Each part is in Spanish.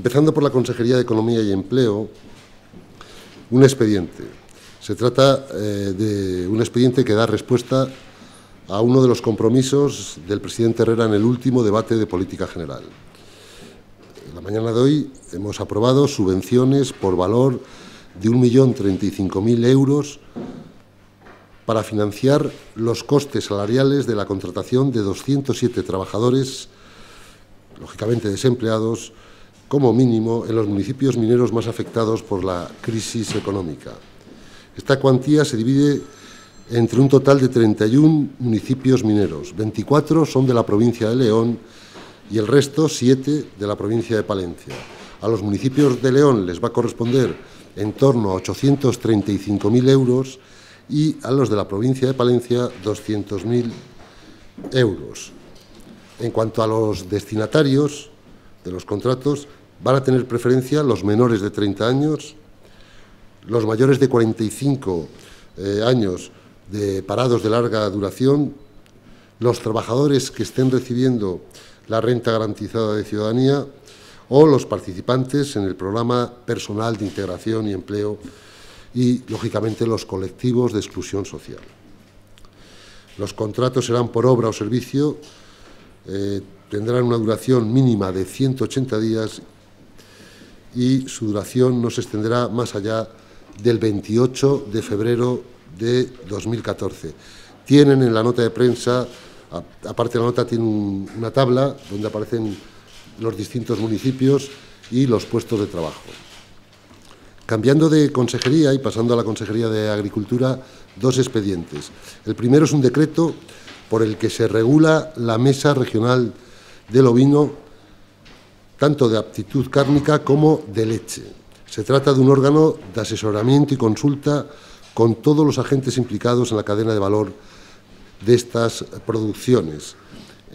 Empezando por la Consejería de Economía y Empleo, un expediente. Se trata eh, de un expediente que da respuesta a uno de los compromisos del presidente Herrera en el último debate de política general. En la mañana de hoy hemos aprobado subvenciones por valor de 1.035.000 euros para financiar los costes salariales de la contratación de 207 trabajadores, lógicamente desempleados, como mínimo en los municipios mineros más afectados por la crisis económica. Esta cuantía se divide entre un total de 31 municipios mineros. 24 son de la provincia de León y el resto 7 de la provincia de Palencia. A los municipios de León les va a corresponder en torno a 835.000 euros y a los de la provincia de Palencia 200.000 euros. En cuanto a los destinatarios de los contratos, Van a tener preferencia los menores de 30 años, los mayores de 45 eh, años de parados de larga duración, los trabajadores que estén recibiendo la renta garantizada de ciudadanía o los participantes en el programa personal de integración y empleo y, lógicamente, los colectivos de exclusión social. Los contratos serán por obra o servicio, eh, tendrán una duración mínima de 180 días y su duración no se extenderá más allá del 28 de febrero de 2014. Tienen en la nota de prensa, aparte de la nota, tiene una tabla donde aparecen los distintos municipios y los puestos de trabajo. Cambiando de consejería y pasando a la Consejería de Agricultura, dos expedientes. El primero es un decreto por el que se regula la Mesa Regional del Ovino tanto de aptitud cárnica como de leche. Se trata de un órgano de asesoramiento y consulta con todos los agentes implicados en la cadena de valor de estas producciones,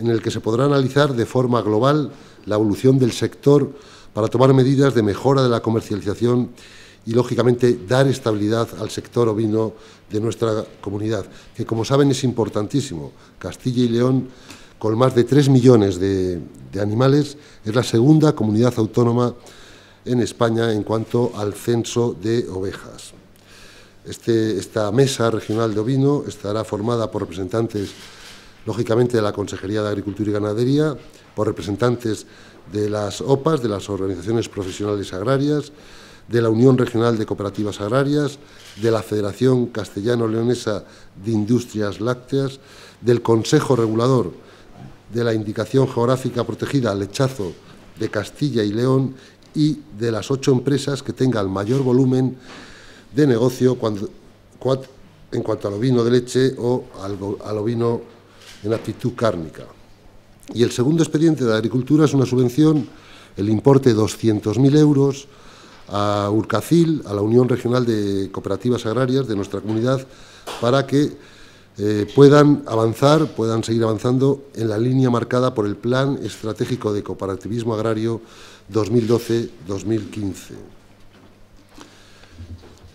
en el que se podrá analizar de forma global la evolución del sector para tomar medidas de mejora de la comercialización y, lógicamente, dar estabilidad al sector ovino de nuestra comunidad, que, como saben, es importantísimo. Castilla y León con más de 3 millones de, animales, es la segunda comunidad autónoma en España en cuanto al censo de ovejas. Este, esta mesa regional de ovino estará formada por representantes, lógicamente, de la Consejería de Agricultura y Ganadería, por representantes de las OPAs, de las organizaciones profesionales agrarias, de la Unión Regional de Cooperativas Agrarias, de la Federación Castellano-Leonesa de Industrias Lácteas, del Consejo Regulador de la indicación geográfica protegida Lechazo de Castilla y León y de las ocho empresas que tengan mayor volumen de negocio en cuanto al ovino de leche o al ovino en actitud cárnica. Y el segundo expediente de agricultura es una subvención, el importe de 200.000 euros a Urcacil, a la Unión Regional de Cooperativas Agrarias de nuestra comunidad, para que eh, puedan avanzar, puedan seguir avanzando en la línea marcada por el Plan Estratégico de Cooperativismo Agrario 2012-2015.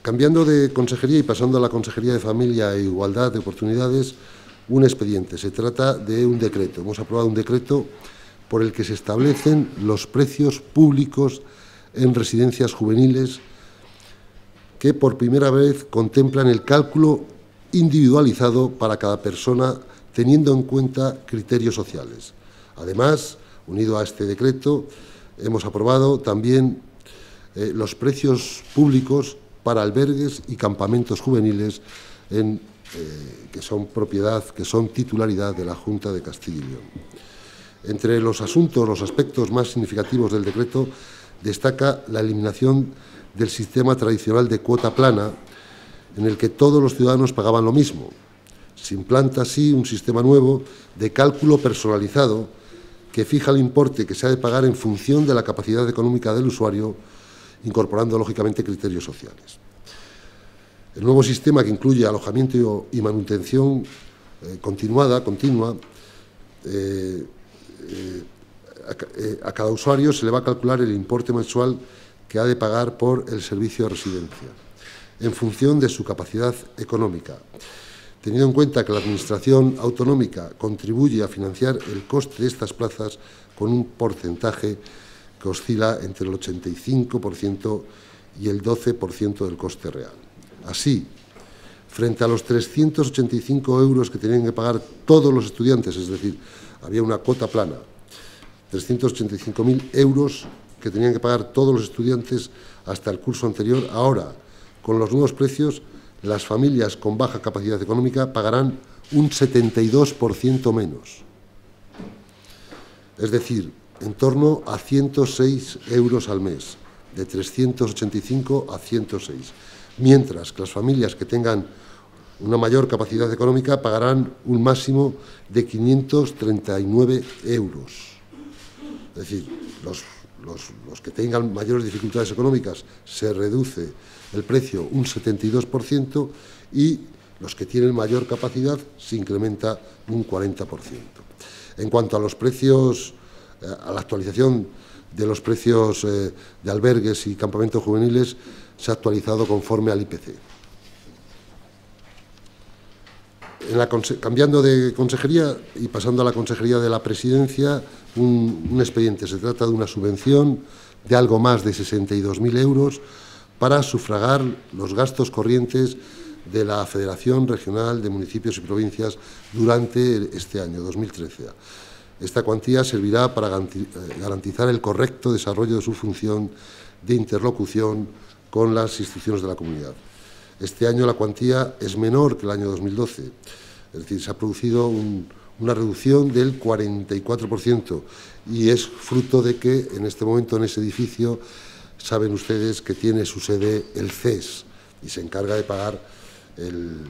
Cambiando de consejería y pasando a la Consejería de Familia e Igualdad de Oportunidades, un expediente. Se trata de un decreto. Hemos aprobado un decreto por el que se establecen los precios públicos en residencias juveniles que por primera vez contemplan el cálculo individualizado para cada persona teniendo en cuenta criterios sociales. Además, unido a este decreto, hemos aprobado también eh, los precios públicos para albergues y campamentos juveniles eh, que son propiedad, que son titularidad de la Junta de Castilla y León. Entre los asuntos, los aspectos más significativos del decreto, destaca la eliminación del sistema tradicional de cuota plana en el que todos los ciudadanos pagaban lo mismo. Se implanta así un sistema nuevo de cálculo personalizado que fija el importe que se ha de pagar en función de la capacidad económica del usuario, incorporando lógicamente criterios sociales. El nuevo sistema que incluye alojamiento y manutención eh, continuada, continua, eh, eh, a cada usuario se le va a calcular el importe mensual que ha de pagar por el servicio de residencia en función de su capacidad económica. Teniendo en cuenta que la Administración autonómica contribuye a financiar el coste de estas plazas con un porcentaje que oscila entre el 85% y el 12% del coste real. Así, frente a los 385 euros que tenían que pagar todos los estudiantes, es decir, había una cuota plana, 385.000 euros que tenían que pagar todos los estudiantes hasta el curso anterior, ahora con los nuevos precios, las familias con baja capacidad económica pagarán un 72% menos. Es decir, en torno a 106 euros al mes, de 385 a 106, mientras que las familias que tengan una mayor capacidad económica pagarán un máximo de 539 euros. Es decir, los los, que tengan mayores dificultades económicas se reduce el precio un 72% y los que tienen mayor capacidad se incrementa un 40%. En cuanto a los precios, eh, a la actualización de los precios eh, de albergues y campamentos juveniles, se ha actualizado conforme al IPC. cambiando de consejería y pasando a la consejería de la presidencia, un expediente. Se trata de una subvención de algo más de 62.000 euros para sufragar los gastos corrientes de la Federación Regional de Municipios y Provincias durante este año 2013. Esta cuantía servirá para eh, garantizar el correcto desarrollo de su función de interlocución con las instituciones de la comunidad. Este año la cuantía es menor que el año 2012, es decir, se ha producido una reducción del 44% y es fruto de que en este momento en ese edificio saben ustedes que tiene su sede el CES y se encarga de pagar el,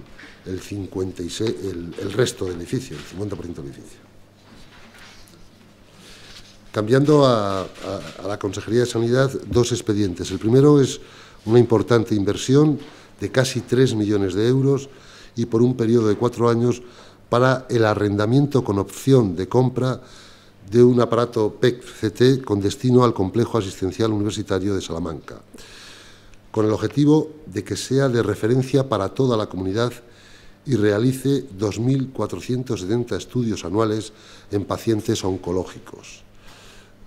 56, el, resto del edificio, el 50% del edificio. Cambiando a, la Consejería de Sanidad, dos expedientes. El primero es una importante inversión de casi 3 millones de euros y por un periodo de cuatro años para el arrendamiento con opción de compra de un aparato PEC-CT con destino al complejo asistencial universitario de Salamanca, con el objetivo de que sea de referencia para toda la comunidad y realice 2.470 estudios anuales en pacientes oncológicos.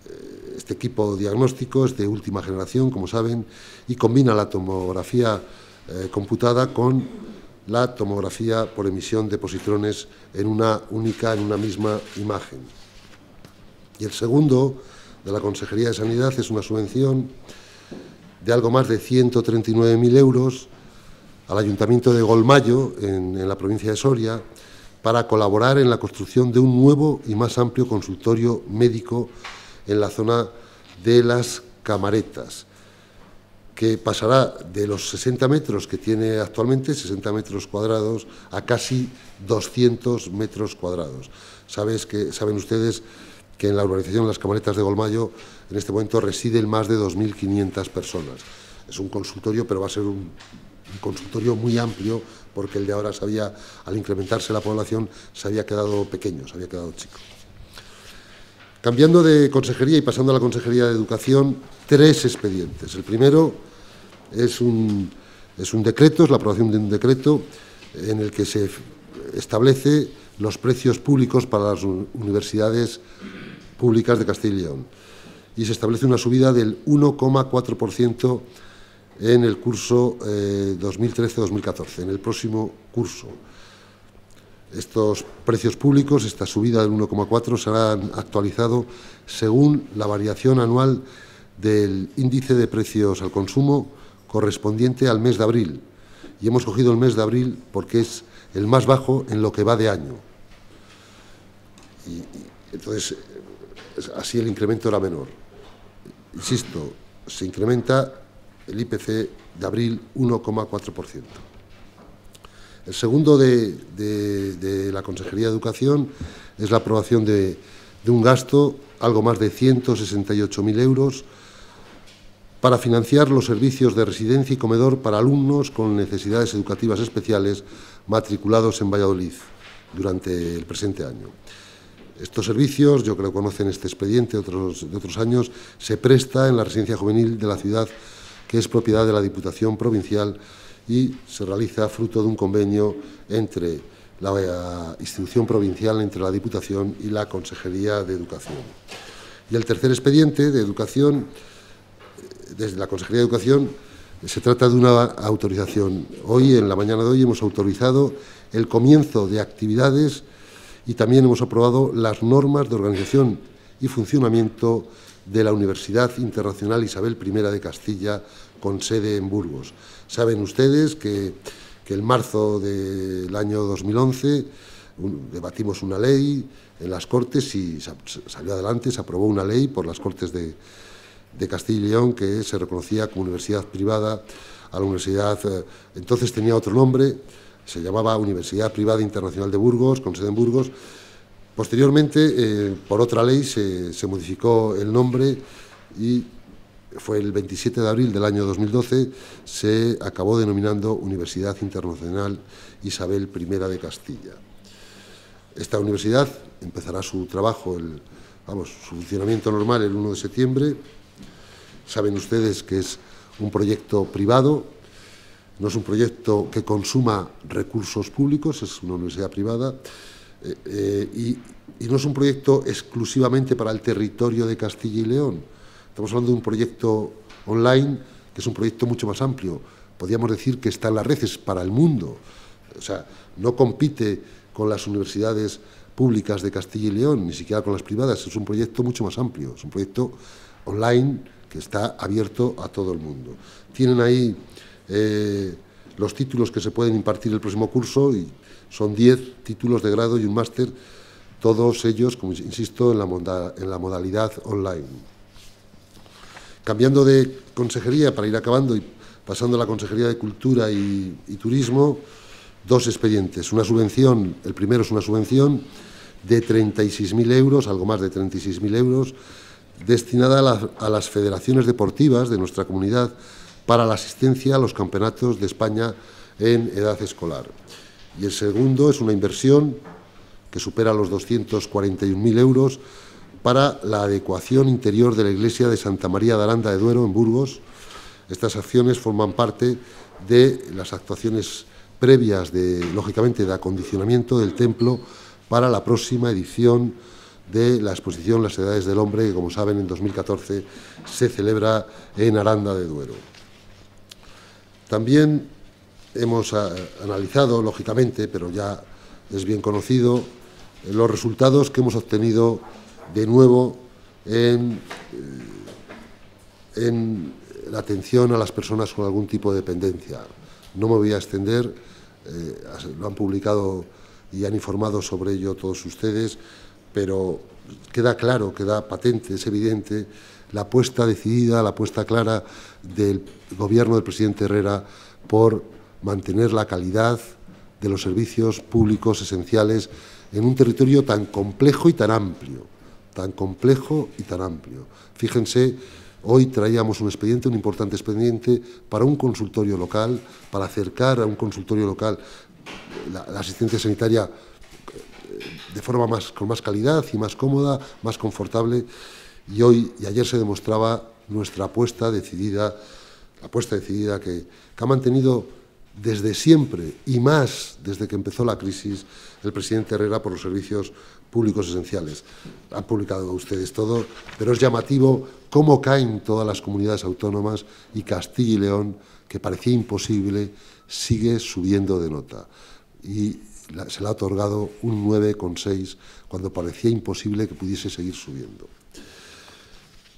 Eh, este equipo diagnóstico es de última generación, como saben, y combina la tomografía eh, computada con la tomografía por emisión de positrones en una única, en una misma imagen. Y el segundo, de la Consejería de Sanidad, es una subvención de algo más de 139.000 euros al Ayuntamiento de Golmayo, en la provincia de Soria, para colaborar en la construcción de un nuevo y más amplio consultorio médico en la zona de las Camaretas que pasará de los 60 metros que tiene actualmente, 60 metros cuadrados, a casi 200 metros cuadrados. Sabes que, saben ustedes que en la urbanización Las Camaretas de Golmayo en este momento residen más de 2.500 personas. Es un consultorio, pero va a ser un, consultorio muy amplio porque el de ahora sabía, al incrementarse la población, se había quedado pequeño, se había quedado chico. Cambiando de consejería y pasando a la Consejería de Educación, tres expedientes. El primero es un, decreto, es la aprobación de un decreto en el que se establece los precios públicos para las universidades públicas de Castilla y León. Y se establece una subida del 1,4% en el curso 2013-2014, eh, en el próximo curso. Estos precios públicos, esta subida del 1,4, serán actualizado según la variación anual del índice de precios al consumo correspondiente al mes de abril. Y hemos cogido el mes de abril porque es el más bajo en lo que va de año. entonces, así el incremento era menor. Insisto, se incrementa el IPC de abril 1,4%. El segundo de, la Consejería de Educación es la aprobación de, un gasto, algo más de 168.000 euros, para financiar los servicios de residencia y comedor para alumnos con necesidades educativas especiales matriculados en Valladolid durante el presente año. Estos servicios, yo creo que conocen este expediente de otros años, se presta en la residencia juvenil de la ciudad, que es propiedad de la Diputación Provincial y se realiza fruto de un convenio entre la institución provincial, entre la Diputación y la Consejería de Educación. Y el tercer expediente de Educación, eh, desde la Consejería de Educación, eh, se trata de una autorización. Hoy, en la mañana de hoy, hemos autorizado el comienzo de actividades y también hemos aprobado las normas de organización y funcionamiento de la Universidad Internacional Isabel I de Castilla, con sede en Burgos. Saben ustedes que, en marzo del año 2011 debatimos una ley en las Cortes y salió adelante, se aprobó una ley por las Cortes de, Castilla y León que se reconocía como universidad privada a la universidad, eh, entonces tenía otro nombre, se llamaba Universidad Privada Internacional de Burgos, con sede en Burgos, Posteriormente, eh, por otra ley, se, modificó el nombre y fue el 27 de abril del año 2012, se acabó denominando Universidad Internacional Isabel I de Castilla. Esta universidad empezará su trabajo, su funcionamiento normal el 1 de septiembre. Saben ustedes que es un proyecto privado, no es un proyecto que consuma recursos públicos, es una universidad privada eh, eh, y, no es un proyecto exclusivamente para el territorio de Castilla y León. Estamos hablando de un proyecto online que es un proyecto mucho más amplio. Podríamos decir que está en las redes para el mundo. O sea, no compite con las universidades públicas de Castilla y León, ni siquiera con las privadas. Es un proyecto mucho más amplio. Es un proyecto online que está abierto a todo el mundo. Tienen ahí eh, los títulos que se pueden impartir el próximo curso y son 10 títulos de grado y un máster, todos ellos, como insisto, en la, en la modalidad online. Cambiando de consejería para ir acabando y pasando a la Consejería de Cultura y, Turismo, dos expedientes. Una subvención, el primero es una subvención de 36.000 euros, algo más de 36.000 euros, destinada a las federaciones deportivas de nuestra comunidad para la asistencia a los campeonatos de España en edad escolar. Y el segundo es una inversión que supera los 241.000 euros para la adecuación interior de la iglesia de Santa María de Aranda de Duero, en Burgos. Estas acciones forman parte de las actuaciones previas, de, lógicamente, de acondicionamiento del templo para la próxima edición de la exposición Las Edades del Hombre, que, como saben, en 2014 se celebra en Aranda de Duero. También hemos ah, analizado, lógicamente, pero ya es bien conocido, eh, los resultados que hemos obtenido de nuevo eh, en, la atención a las personas con algún tipo de dependencia. No me voy a extender, eh, lo han publicado y han informado sobre ello todos ustedes, pero queda claro, queda patente, es evidente la apuesta decidida, la apuesta clara del gobierno del presidente Herrera por mantener la calidad de los servicios públicos esenciales en un territorio tan complejo y tan amplio, tan complejo y tan amplio. Fíjense, hoy traíamos un expediente, un importante expediente para un consultorio local, para acercar a un consultorio local la, la asistencia sanitaria eh, de forma más, con más calidad y más cómoda, más confortable. Y hoy y ayer se demostraba nuestra apuesta decidida, la apuesta decidida que, que ha mantenido desde siempre y más desde que empezó la crisis el presidente Herrera por los servicios públicos esenciales. Han publicado ustedes todo, pero es llamativo cómo caen todas las comunidades autónomas y Castilla y León, que parecía imposible, sigue subiendo de nota. Y se le ha otorgado un 9,6 cuando parecía imposible que pudiese seguir subiendo.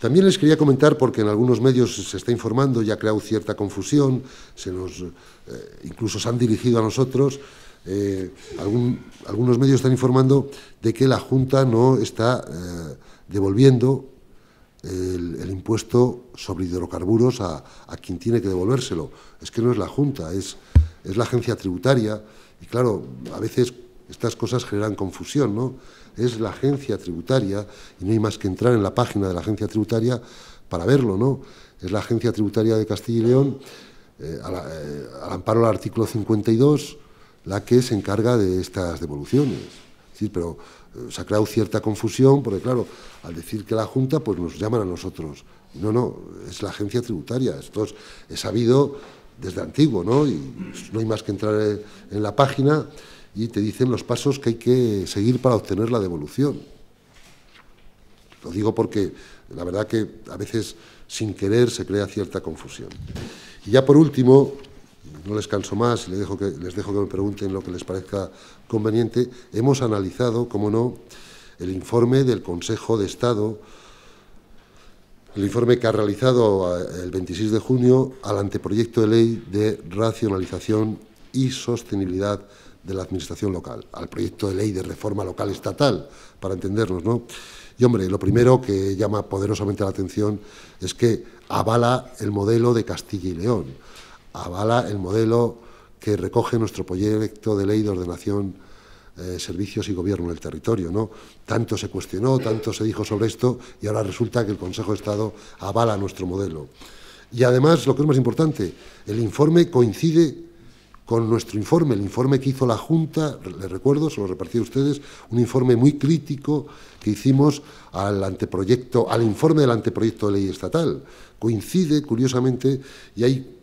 También les quería comentar, porque en algunos medios se está informando ya ha creado cierta confusión, se nos, eh, incluso se han dirigido a nosotros, eh, algunos medios están informando de que la Junta no está eh, devolviendo el, impuesto sobre hidrocarburos a, quien tiene que devolvérselo. Es que no es la Junta, es, es la agencia tributaria. Y claro, a veces estas cosas generan confusión, ¿no? es la agencia tributaria, y no hay más que entrar en la página de la agencia tributaria para verlo, ¿no? Es la agencia tributaria de Castilla y León, eh, eh, al, amparo del artículo 52, la que se encarga de estas devoluciones. Sí, pero eh, se ha creado cierta confusión, porque claro, al decir que la Junta, pues nos llaman a nosotros. No, no, es la agencia tributaria. Esto es, sabido desde antiguo, ¿no? Y no hay más que entrar en la página y te dicen los pasos que hay que seguir para obtener la devolución. Lo digo porque la verdad que a veces sin querer se crea cierta confusión. Y ya por último, no les canso más y les dejo que, les dejo que me pregunten lo que les parezca conveniente, hemos analizado, como no, el informe del Consejo de Estado, el informe que ha realizado eh, el 26 de junio al anteproyecto de ley de racionalización y sostenibilidad de la administración local, al proyecto de ley de reforma local estatal, para entendernos, ¿no? Y hombre, lo primero que llama poderosamente la atención es que avala el modelo de Castilla y León, avala el modelo que recoge nuestro proyecto de ley de ordenación eh, servicios y gobierno en el territorio. ¿no? Tanto se cuestionó, tanto se dijo sobre esto y ahora resulta que el Consejo de Estado avala nuestro modelo. Y además, lo que es más importante, el informe coincide con nuestro informe, el informe que hizo la Junta, les recuerdo, se lo repartí a ustedes, un informe muy crítico que hicimos al anteproyecto, al informe del anteproyecto de ley estatal. Coincide, curiosamente, y hay,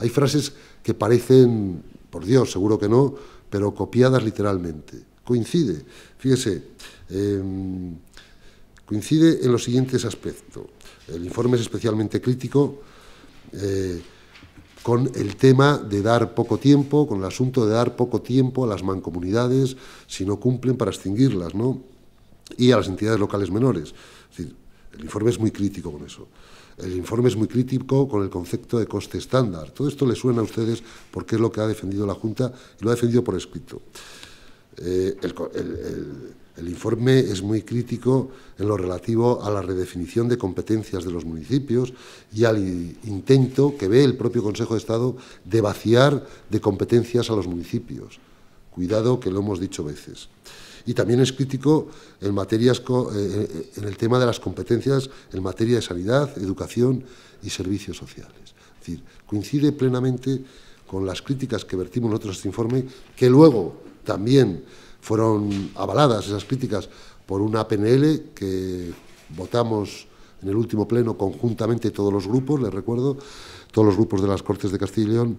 eh, frases que parecen, por Dios, seguro que no, pero copiadas literalmente. Coincide, fíjese, em, coincide en los siguientes aspectos. El informe es especialmente crítico. Eh, con el tema de dar poco tiempo, con el asunto de dar poco tiempo a las mancomunidades si no cumplen para extinguirlas, ¿no? Y a las entidades locales menores. Es decir, el informe es muy crítico con eso. El informe es muy crítico con el concepto de coste estándar. Todo esto le suena a ustedes porque es lo que ha defendido la Junta y lo ha defendido por escrito. Eh, el el informe es muy crítico en lo relativo a la redefinición de competencias de los municipios y al intento que ve el propio Consejo de Estado de vaciar de competencias a los municipios. Cuidado que lo hemos dicho veces. Y también es crítico en, materias, eh, eh, en el tema de las competencias en materia de sanidad, educación y servicios sociales. Es decir, coincide plenamente con las críticas que vertimos nosotros en este informe, que luego también fueron avaladas esas críticas por una PNL que votamos en el último pleno conjuntamente todos los grupos, les recuerdo, todos los grupos de las Cortes de Castilla y León.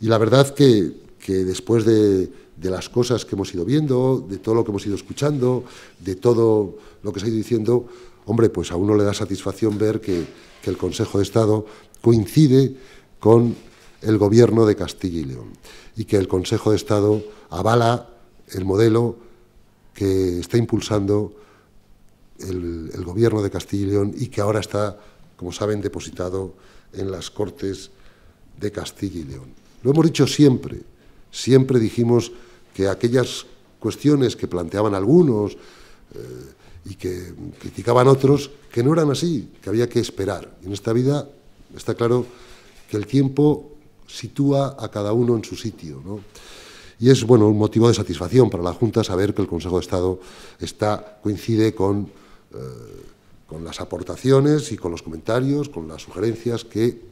Y la verdad que, después de, las cosas que hemos ido viendo, de todo lo que hemos ido escuchando, de todo lo que se ha ido diciendo, hombre, pues a uno le da satisfacción ver que, que el Consejo de Estado coincide con el Gobierno de Castilla y León y que el Consejo de Estado avala el modelo que está impulsando el, gobierno de Castilla y León y que ahora está, como saben, depositado en las Cortes de Castilla y León. Lo hemos dicho siempre, siempre dijimos que aquellas cuestiones que planteaban algunos eh, y que criticaban otros, que no eran así, que había que esperar. En esta vida está claro que el tiempo sitúa a cada uno en su sitio. Y es bueno, un motivo de satisfacción para la Junta saber que el Consejo de Estado está, coincide con, eh, con las aportaciones y con los comentarios, con las sugerencias que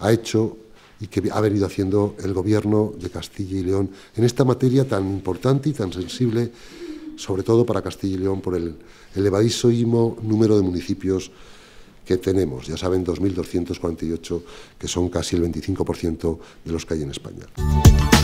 ha hecho y que ha venido haciendo el Gobierno de Castilla y León en esta materia tan importante y tan sensible, sobre todo para Castilla y León, por el elevadísimo número de municipios que tenemos, ya saben, 2.248, que son casi el 25% de los que hay en España.